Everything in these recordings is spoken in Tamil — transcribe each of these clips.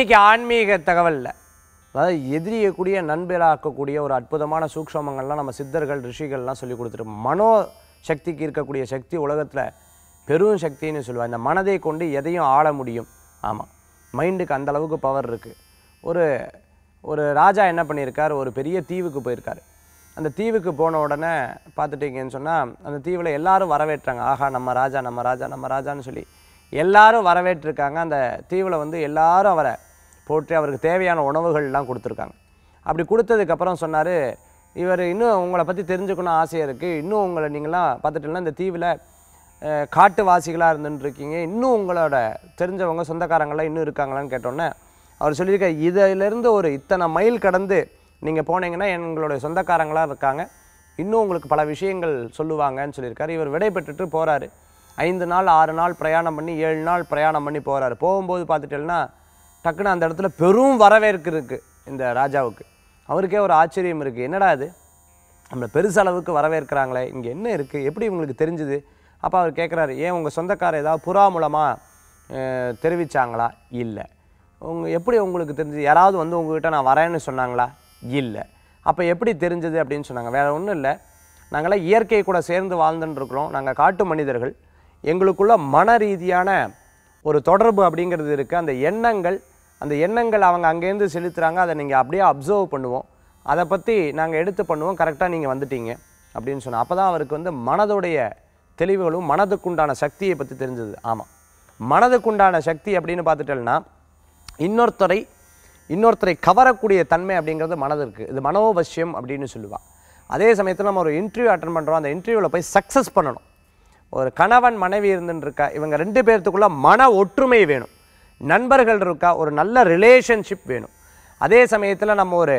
இன்றைக்கி ஆன்மீக தகவலில் அதாவது எதிரியக்கூடிய நண்பராக்கக்கூடிய ஒரு அற்புதமான சூக்ஷமங்கள்லாம் நம்ம சித்தர்கள் ரிஷிகள்லாம் சொல்லி கொடுத்துட்டு மனோ சக்திக்கு இருக்கக்கூடிய சக்தி உலகத்தில் பெரும் சக்தின்னு சொல்லுவாள் இந்த மனதை கொண்டு எதையும் ஆள முடியும் ஆமாம் மைண்டுக்கு அந்தளவுக்கு பவர் இருக்குது ஒரு ஒரு ராஜா என்ன பண்ணியிருக்கார் ஒரு பெரிய தீவுக்கு போயிருக்கார் அந்த தீவுக்கு போன உடனே பார்த்துட்டீங்கன்னு சொன்னால் அந்த தீவில் எல்லாரும் வரவேற்றாங்க ஆஹா நம்ம ராஜா நம்ம ராஜா நம்ம ராஜான்னு சொல்லி எல்லாரும் வரவேற்றிருக்காங்க அந்த தீவில் வந்து எல்லாரும் அவரை போட்டு அவருக்கு தேவையான உணவுகள்லாம் கொடுத்துருக்காங்க அப்படி கொடுத்ததுக்கப்புறம் சொன்னார் இவர் இன்னும் உங்களை பற்றி தெரிஞ்சுக்கணும் ஆசையாக இருக்குது இன்னும் உங்களை நீங்களாம் பார்த்துட்டுலாம் இந்த தீவில் காட்டுவாசிகளாக இருந்துட்டுருக்கீங்க இன்னும் உங்களோட தெரிஞ்சவங்க சொந்தக்காரங்களாம் இன்னும் இருக்காங்களான்னு கேட்டோன்னே அவர் சொல்லியிருக்க இதிலேருந்து ஒரு இத்தனை மைல் கடந்து நீங்கள் போனீங்கன்னா எங்களுடைய சொந்தக்காரங்களாக இருக்காங்க இன்னும் உங்களுக்கு பல விஷயங்கள் சொல்லுவாங்கன்னு சொல்லியிருக்காரு இவர் விடைபெற்றுட்டு போகிறாரு ஐந்து நாள் ஆறு நாள் பிரயாணம் பண்ணி ஏழு நாள் பிரயாணம் பண்ணி போகிறாரு போகும்போது பார்த்துட்டேன்னா டக்குன்னு அந்த இடத்துல பெரும் வரவேற்கு இருக்குது இந்த ராஜாவுக்கு அவருக்கே ஒரு ஆச்சரியம் இருக்குது என்னடா அது நம்மளை பெருசளவுக்கு வரவேற்கிறாங்களே இங்கே என்ன இருக்குது எப்படி இவங்களுக்கு தெரிஞ்சுது அப்போ அவர் கேட்குறாரு ஏன் உங்கள் சொந்தக்காரர் ஏதாவது புறா மூலமாக தெரிவித்தாங்களா இல்லை உங்க எப்படி உங்களுக்கு தெரிஞ்சு யாராவது வந்து உங்ககிட்ட நான் வரேன்னு சொன்னாங்களா இல்லை அப்போ எப்படி தெரிஞ்சது அப்படின்னு சொன்னாங்க வேறு ஒன்றும் இல்லை நாங்களாம் இயற்கை கூட சேர்ந்து வாழ்ந்துட்டுருக்குறோம் நாங்கள் காட்டு மனிதர்கள் எங்களுக்குள்ள மன ரீதியான ஒரு தொடர்பு அப்படிங்கிறது இருக்குது அந்த எண்ணங்கள் அந்த எண்ணங்கள் அவங்க அங்கேருந்து செலுத்துகிறாங்க அதை நீங்கள் அப்படியே அப்சர்வ் பண்ணுவோம் அதை பற்றி நாங்கள் எடுத்து பண்ணுவோம் கரெக்டாக நீங்கள் வந்துட்டீங்க அப்படின்னு சொன்னோம் அப்போ தான் அவருக்கு வந்து மனதுடைய தெளிவுகளும் மனதுக்குண்டான சக்தியை பற்றி தெரிஞ்சது ஆமாம் மனதுக்குண்டான சக்தி அப்படின்னு பார்த்துட்டோம்னா இன்னொருத்தரை இன்னொருத்தரை கவரக்கூடிய தன்மை அப்படிங்கிறது மனது இருக்குது இது மனோவசியம் அப்படின்னு சொல்லுவாள் அதே சமயத்தில் நம்ம ஒரு இன்டர்வியூ அட்டன் பண்ணுறோம் அந்த இன்டர்வியூவில் போய் சக்ஸஸ் பண்ணணும் ஒரு கணவன் மனைவி இருந்துருக்கா இவங்க ரெண்டு பேர்த்துக்குள்ளே மன ஒற்றுமை வேணும் நண்பர்கள் இருக்கா ஒரு நல்ல ரிலேஷன்ஷிப் வேணும் அதே சமயத்தில் நம்ம ஒரு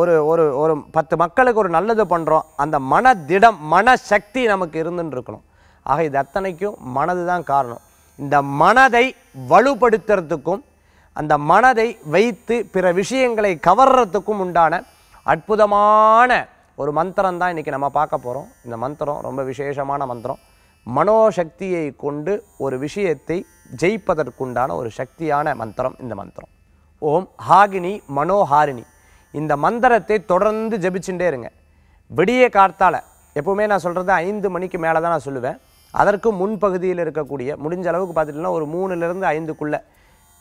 ஒரு ஒரு ஒரு பத்து மக்களுக்கு ஒரு நல்லது பண்ணுறோம் அந்த மன திடம் மன சக்தி நமக்கு இருந்துன்னு இருக்கணும் ஆக இது அத்தனைக்கும் மனது தான் காரணம் இந்த மனதை வலுப்படுத்துறதுக்கும் அந்த மனதை வைத்து பிற விஷயங்களை கவர்றதுக்கும் உண்டான அற்புதமான ஒரு மந்திரம் தான் இன்றைக்கி நம்ம பார்க்க போகிறோம் இந்த மந்திரம் ரொம்ப விசேஷமான மந்திரம் மனோசக்தியை கொண்டு ஒரு விஷயத்தை ஜெயிப்பதற்குண்டான ஒரு சக்தியான மந்திரம் இந்த மந்திரம் ஓம் ஹாகினி மனோஹாரிணி இந்த மந்திரத்தை தொடர்ந்து ஜபிச்சுட்டே இருங்க விடிய காத்தால் எப்போவுமே நான் சொல்கிறது ஐந்து மணிக்கு மேலே தான் நான் சொல்லுவேன் அதற்கு முன்பகுதியில் இருக்கக்கூடிய முடிஞ்ச அளவுக்கு பார்த்துட்டிங்கன்னா ஒரு மூணுலேருந்து ஐந்துக்குள்ளே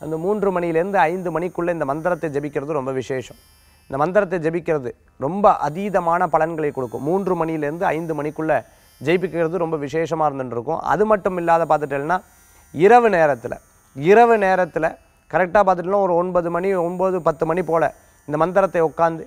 அந்த மூன்று மணிலேருந்து ஐந்து மணிக்குள்ளே இந்த மந்திரத்தை ஜபிக்கிறது ரொம்ப விசேஷம் இந்த மந்திரத்தை ஜபிக்கிறது ரொம்ப அதீதமான பலன்களை கொடுக்கும் மூன்று மணிலேருந்து ஐந்து மணிக்குள்ளே ஜெயிப்பிக்கிறது ரொம்ப விசேஷமாக இருந்துருக்கும் அது மட்டும் இல்லாத பார்த்துட்டேன்னா இரவு நேரத்தில் இரவு நேரத்தில் கரெக்டாக பார்த்துட்டுனா ஒரு ஒன்பது மணி ஒம்பது பத்து மணி போல் இந்த மந்திரத்தை உட்காந்து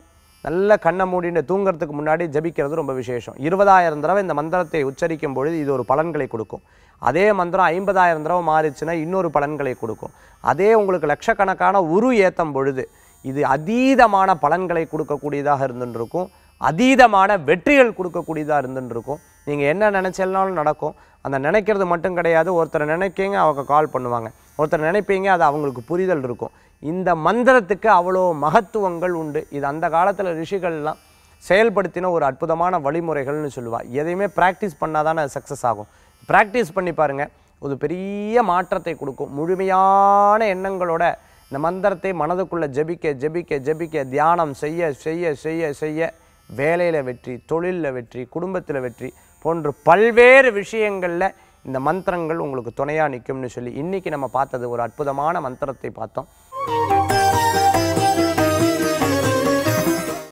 நல்ல கண்ணை மூடிட்டு தூங்கிறதுக்கு முன்னாடி ஜபிக்கிறது ரொம்ப விசேஷம் இருபதாயிரம் தடவை இந்த மந்திரத்தை உச்சரிக்கும் பொழுது இது ஒரு பலன்களை கொடுக்கும் அதே மந்திரம் ஐம்பதாயிரம் தடவை மாறிச்சுன்னா இன்னொரு பலன்களை கொடுக்கும் அதே உங்களுக்கு லட்சக்கணக்கான உரு ஏற்றம் பொழுது இது அதீதமான பலன்களை கொடுக்கக்கூடியதாக இருந்துருக்கும் அதீதமான வெற்றிகள் கொடுக்கக்கூடியதாக இருந்துருக்கும் நீங்கள் என்ன நினச்சல்னாலும் நடக்கும் அந்த நினைக்கிறது மட்டும் கிடையாது ஒருத்தரை நினைக்கிங்க அவங்க கால் பண்ணுவாங்க ஒருத்தர் நினைப்பீங்க அது அவங்களுக்கு புரிதல் இருக்கும் இந்த மந்திரத்துக்கு அவ்வளோ மகத்துவங்கள் உண்டு இது அந்த காலத்தில் ரிஷிகள்லாம் செயல்படுத்தின ஒரு அற்புதமான வழிமுறைகள்னு சொல்லுவாள் எதையுமே ப்ராக்டிஸ் பண்ணால் தானே சக்ஸஸ் ஆகும் ப்ராக்டிஸ் பண்ணி பாருங்கள் ஒரு பெரிய மாற்றத்தை கொடுக்கும் முழுமையான எண்ணங்களோட இந்த மந்திரத்தை மனதுக்குள்ளே ஜபிக்க ஜபிக்க ஜபிக்க தியானம் செய்ய செய்ய செய்ய செய்ய வேலையில் வெற்றி தொழிலில் வெற்றி குடும்பத்தில் வெற்றி போன்று பல்வேறு விஷயங்களில் இந்த மந்திரங்கள் உங்களுக்கு துணையாக நிற்கும்னு சொல்லி இன்றைக்கி நம்ம பார்த்தது ஒரு அற்புதமான மந்திரத்தை பார்த்தோம்